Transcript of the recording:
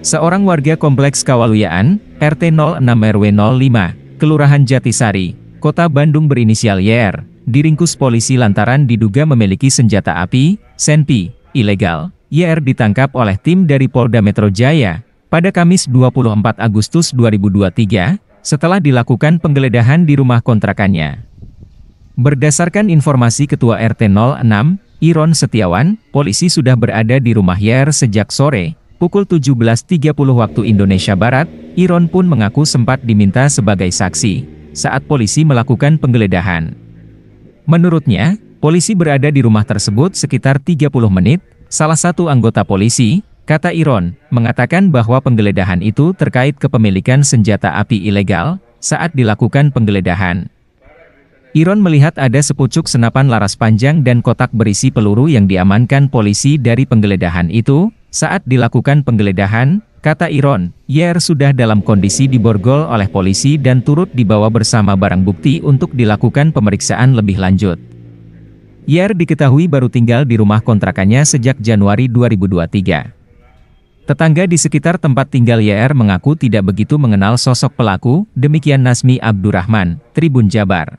Seorang warga Kompleks Kawaluyaan, RT 06 RW 05, Kelurahan Jatisari, Kota Bandung berinisial YR, diringkus polisi lantaran diduga memiliki senjata api, senpi, ilegal. YR ditangkap oleh tim dari Polda Metro Jaya pada Kamis 24 Agustus 2023 setelah dilakukan penggeledahan di rumah kontrakannya. Berdasarkan informasi Ketua RT 06, Iron Setiawan, polisi sudah berada di rumah YR sejak sore, pukul 17.30 waktu Indonesia Barat, Iron pun mengaku sempat diminta sebagai saksi saat polisi melakukan penggeledahan. Menurutnya, polisi berada di rumah tersebut sekitar 30 menit, salah satu anggota polisi, kata Iron, mengatakan bahwa penggeledahan itu terkait kepemilikan senjata api ilegal saat dilakukan penggeledahan. Iron melihat ada sepucuk senapan laras panjang dan kotak berisi peluru yang diamankan polisi dari penggeledahan itu, saat dilakukan penggeledahan, kata Iron, Yer sudah dalam kondisi diborgol oleh polisi dan turut dibawa bersama barang bukti untuk dilakukan pemeriksaan lebih lanjut. Yer diketahui baru tinggal di rumah kontrakannya sejak Januari 2023. Tetangga di sekitar tempat tinggal Yer mengaku tidak begitu mengenal sosok pelaku, demikian Nasmi Abdurrahman, Tribun Jabar.